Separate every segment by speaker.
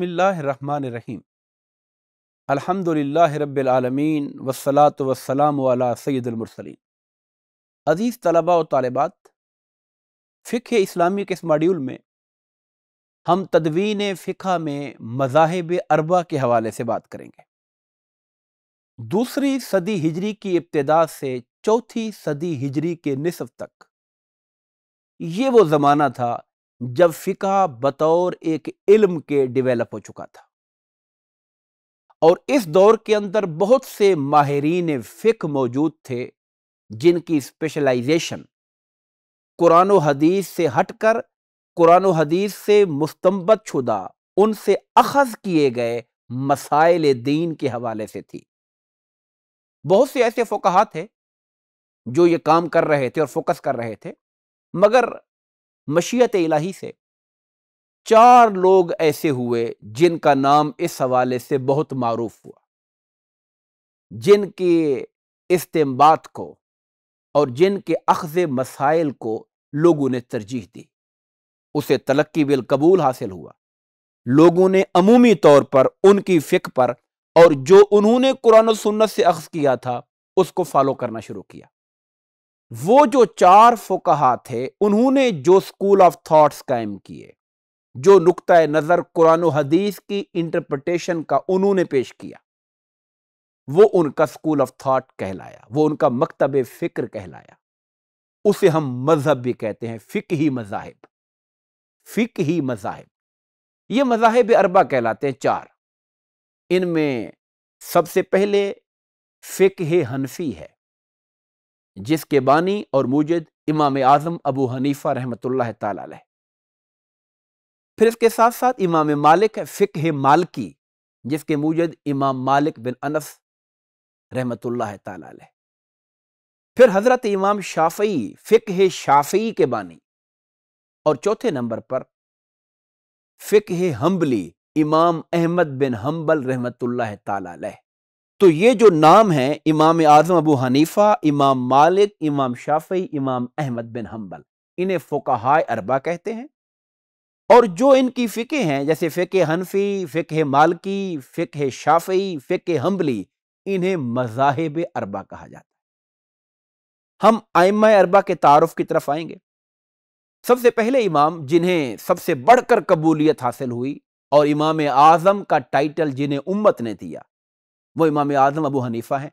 Speaker 1: बिसमीम अलहमदिल्ला रबालमीन वसलात वसलाम सैदुलमरसलिन अज़ीज़ तलबा व तालबात फ़िक इस्लामी के इस मॉड्यूल में हम तदवीन फ़िका में मजाहब अरबा के हवाले से बात करेंगे दूसरी सदी हिजरी की इब्तदा से चौथी सदी हिजरी के निसफ तक ये वो ज़माना था जब फिका बतौर एक इल्म के डेवलप हो चुका था और इस दौर के अंदर बहुत से माहरीन फ़िक मौजूद थे जिनकी स्पेशलाइजेशन कुरान हदीस से हटकर कुरान हदीस से मुस्तबत शुदा उनसे अखज़ किए गए मसाइल दीन के हवाले से थी बहुत से ऐसे फ़ुकाहा थे जो ये काम कर रहे थे और फोकस कर रहे थे मगर मशीत इलाही से चार लोग ऐसे हुए जिनका नाम इस हवाले से बहुत मरूफ हुआ जिनके इस्तेमाल को और जिनके अखज़ मसाइल को लोगों ने तरजीह दी उसे तलक्की बिलकबूल हासिल हुआ लोगों ने अमूमी तौर पर उनकी फ़िक पर और जो उन्होंने कुरान सुन्नत से अख्ज़ किया था उसको फॉलो करना शुरू किया वो जो चार फुकहा थे उन्होंने जो स्कूल ऑफ थॉट्स कायम किए जो नुकता नज़र कुरान हदीस की इंटरप्रटेशन का उन्होंने पेश किया वो उनका स्कूल ऑफ थाट कहलाया वो उनका मकतब फ़िक्र कहलाया उसे हम मज़हब भी कहते हैं फ़िक ही मजाहब फ़िक ही मजाहब ये मजाहब अरबा कहलाते हैं चार इनमें सबसे पहले फ़िक हनफी है जिसके बानी और मूजद इमाम आज़म अबू हनीफ़ा रहमत ताल फिर इसके साथ साथ इमाम मालिक है फ़िक मालकी जिसके मूजद इमाम मालिक बिन अनस रहमत ताल फिर हज़रत इमाम शाफ़ी फ़िक शाफ़ी के बानी और चौथे नंबर पर फ़िक हम्बली इमाम अहमद बिन हम्बल रहमत ताल तो ये जो नाम है इमाम आजम अबू हनीफा इमाम मालिक इमाम शाफी इमाम अहमद बिन हम्बल इन्हें फोकाहाय अरबा कहते हैं और जो इनकी फ़िके हैं जैसे फ़िके हनफी फिके मालकी फिके शाफी फिके हम्बली इन्हें मजाहब अरबा कहा जाता है हम आयम अरबा के तारफ़ की तरफ आएंगे सबसे पहले इमाम जिन्हें सबसे बढ़कर कबूलियत हासिल हुई और इमाम आज़म का टाइटल जिन्हें उम्मत ने दिया वो इमाम आजम अबू हनीफा हैं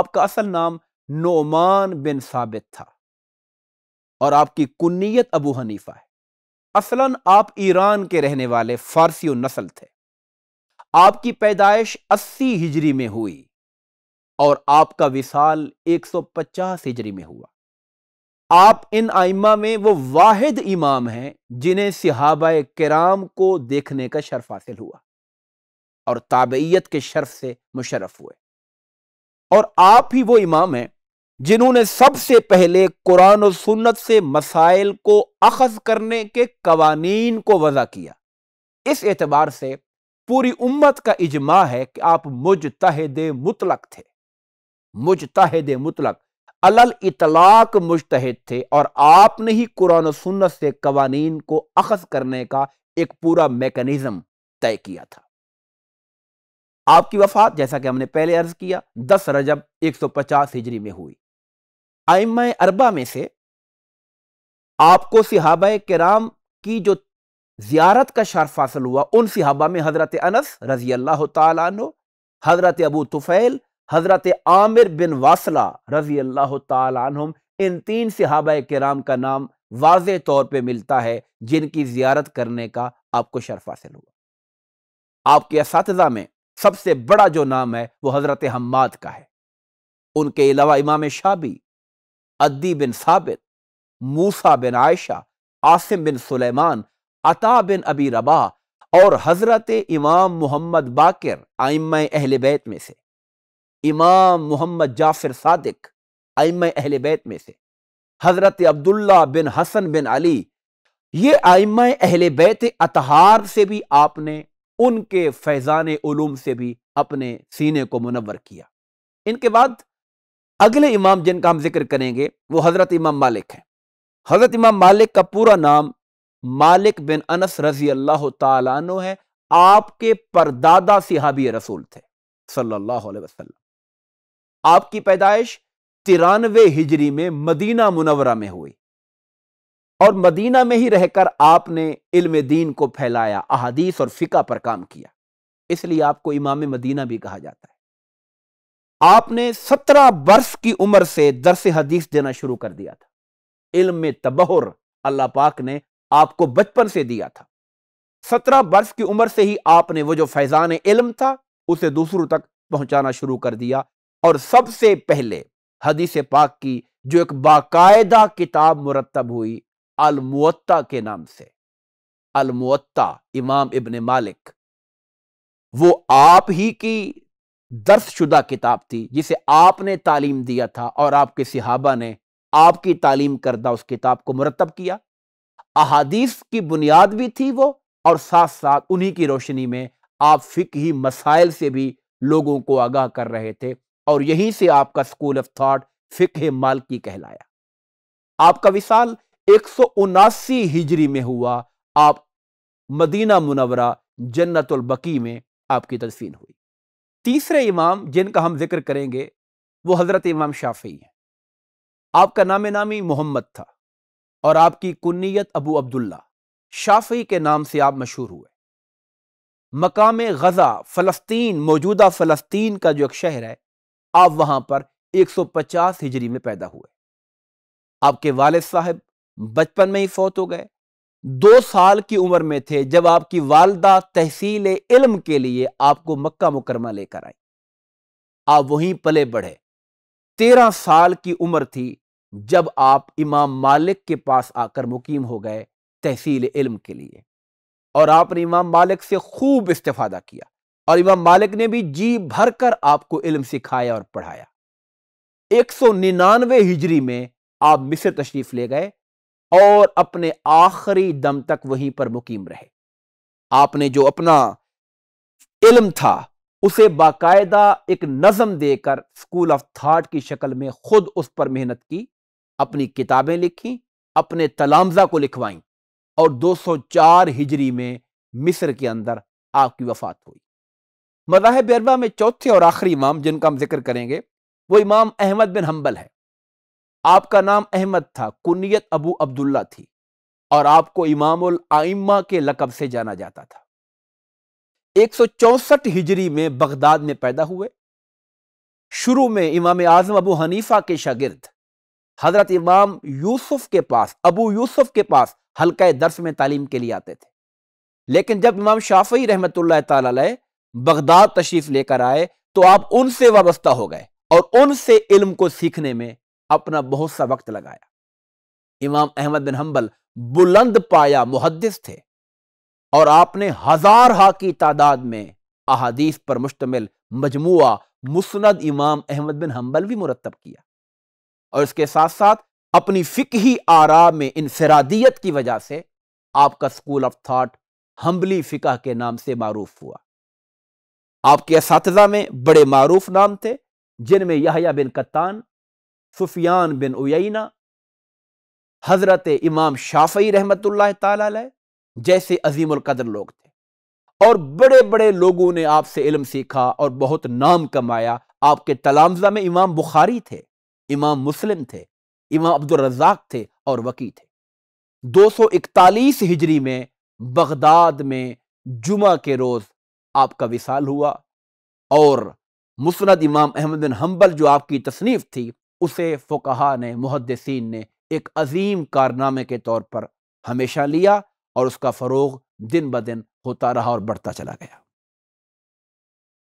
Speaker 1: आपका असल नाम नोमान बिन साबित था और आपकी कुन्नीत अबू हनीफा है असलन आप ईरान के रहने वाले फारसी नस्ल थे आपकी पैदाइश 80 हिजरी में हुई और आपका विशाल 150 हिजरी में हुआ आप इन आइमा में वो वाहिद इमाम हैं जिन्हें सिहाबा कराम को देखने का शर्फ हासिल हुआ और ताबैयत के शर्फ से मुशरफ हुए और आप ही वो इमाम हैं जिन्होंने सबसे पहले कुरान और सुन्नत से मसाइल को अखज करने के कवानीन को वजह किया इस एतबार से पूरी उम्मत का इजमा है कि आप तहद मुतलक थे मुजतहद मुतलक अलल इतलाक मुशतहद थे और आपने ही कुरान सुन्नत से कवानीन को अखज करने का एक पूरा मेकनिज्म तय किया था आपकी वफात जैसा कि हमने पहले अर्ज किया दस रजब एक सौ पचास हिजरी में हुई आइम अरबा में से आपको सिहाब कराम की जो जियारत का शर्फ हासिल हुआ उन सिहाबा में हज़रत अनस रजी अल्लाह तु हज़रत अबू तुफ़ैल हज़रत आमिर बिन वासला रजी अल्लाह तुम इन तीन सिहाब कराम का नाम वाज तौर पर मिलता है जिनकी जियारत करने का आपको शर्फ हासिल हुआ आपके इस में सबसे बड़ा जो नाम है वो हजरत हम्माद का है उनके अलावा इमाम शाबी अद्दी बिन साबित मूसा बिन आयशा आसिम बिन सुलेमान अता बिन अबी रबा और हजरत इमाम मोहम्मद बाकर आइम अहल बैत में से इमाम मोहम्मद जाफिर सादिक आइम अहल बैत में से हजरत अब्दुल्ला बिन हसन बिन अली ये आइम अहल बैत अतहार से भी आपने उनके फैज़ान उलूम से भी अपने सीने को मुनवर किया इनके बाद अगले इमाम जिनका हम जिक्र करेंगे वो हज़रत इमाम मालिक हैं हज़रत इमाम मालिक का पूरा नाम मालिक बिन अनस रजी अल्लाह तु है आपके परदादा सिहाबी रसूल थे सल्लल्लाहु अलैहि वसल्लम आपकी पैदाइश तिरानवे हिजरी में मदीना मुनवरा में हुई और मदीना में ही रहकर आपने इल्म दीन को फैलाया अहादीस और फ़िका पर काम किया इसलिए आपको इमाम मदीना भी कहा जाता है आपने सत्रह वर्ष की उम्र से दरस हदीस देना शुरू कर दिया था इल्म में तबहर अल्लाह पाक ने आपको बचपन से दिया था सत्रह वर्ष की उम्र से ही आपने वो जो फैज़ान इल्म था उसे दूसरों तक पहुंचाना शुरू कर दिया और सबसे पहले हदीस पाक की जो एक बाकायदा किताब मुरतब हुई अलमुत्ता के नाम से अलमुत्ता इमाम इबन मालिक वो आप ही की दर्श शुदा किताब थी जिसे आपने तालीम दिया था और आपके सिहाबा ने आपकी तालीम करदा उस किताब को मुरतब किया अहादीस की बुनियाद भी थी वो और साथ साथ उन्हीं की रोशनी में आप फिक ही मसाइल से भी लोगों को आगाह कर रहे थे और यहीं से आपका स्कूल ऑफ थाट फिक मालकी कहलाया आपका विशाल एक सौ उनासी हिजरी में हुआ आप मदीना मुनवरा जन्नतुलबकी में आपकी तदफीन हुई तीसरे इमाम जिनका हम जिक्र करेंगे वो हज़रत इमाम शाफी हैं आपका नाम नामी मोहम्मद था और आपकी कुन्नीत अबू अब्दुल्ला शाफी के नाम से आप मशहूर हुए मकाम गज़ा फ़लस्तीन मौजूदा फ़लस्तीन का जो एक शहर है आप वहां पर 150 हिजरी में पैदा हुए आपके वालद साहब बचपन में ही फौत हो गए दो साल की उम्र में थे जब आपकी वालदा तहसील इल्म के लिए आपको मक्का मुकरमा लेकर आई आप वहीं पले बढ़े तेरह साल की उम्र थी जब आप इमाम मालिक के पास आकर मुकीम हो गए तहसील इल्म के लिए और आपने इमाम मालिक से खूब इस्तेफादा किया और इमाम मालिक ने भी जी भर कर आपको इल्म सिखाया और पढ़ाया एक सौ निन्यानवे हिजरी में आप मिस्र तशरीफ ले गए और अपने आखिरी दम तक वहीं पर मुकीम रहे आपने जो अपना इल्म था उसे बाकायदा एक नज़म देकर स्कूल ऑफ थाट की शक्ल में खुद उस पर मेहनत की अपनी किताबें लिखी अपने तलामजा को लिखवाई और 204 हिजरी में मिस्र के अंदर आपकी वफात हुई मजाहब अरबा में चौथे और आखिरी इमाम जिनका हम जिक्र करेंगे वो इमाम अहमद बिन हम्बल है आपका नाम अहमद था कुनियत अबू अब्दुल्ला थी और आपको इमामुल आइम्मा के लकब से जाना जाता था 164 हिजरी में बगदाद में पैदा हुए शुरू में इमाम आजम अबू हनीफा के शागिर्द हजरत इमाम यूसुफ के पास अबू यूसुफ के पास हल्का दर्स में तालीम के लिए आते थे लेकिन जब इमाम शाफी रहमत बगदाद तशरीफ लेकर आए तो आप उनसे वाबस्ता हो गए और उनसे इल्म को सीखने में अपना बहुत सा वक्त लगाया इमाम अहमद बिन हम्बल बुलंद पाया मुहदस थे और आपने हजार हा की तादाद में अहादीस पर मुश्तमिल मजमुआ मुस्ंद इमाम अहमद बिन हम्बल भी मुरतब किया और इसके साथ साथ अपनी फिकही आरा में इनफरादियत की वजह से आपका स्कूल ऑफ थाट हम्बली फ़िका के नाम से मारूफ हुआ आपके इस में बड़े मारूफ नाम थे जिनमें यहाया बिन कत्तान सुफियान बिन उयना हज़रत इमाम शाफई रहमत ला जैसे अजीमकदर लोग थे और बड़े बड़े लोगों ने आपसे इलम सीखा और बहुत नाम कमाया आपके तलामजा में इमाम बुखारी थे इमाम मुस्लिम थे इमाम अब्दुलरजाक थे और वकी थे दो सौ इकतालीस हिजरी में बगदाद में जुमा के रोज़ आपका विसाल हुआ और मुस्ंद इमाम अहमद बिन हम्बल जो आपकी तसनीफ़ थी उसे फुकाहा ने मुहदसिन ने एक अजीम कारनामे के तौर पर हमेशा लिया और उसका फ़रोग दिन ब दिन होता रहा और बढ़ता चला गया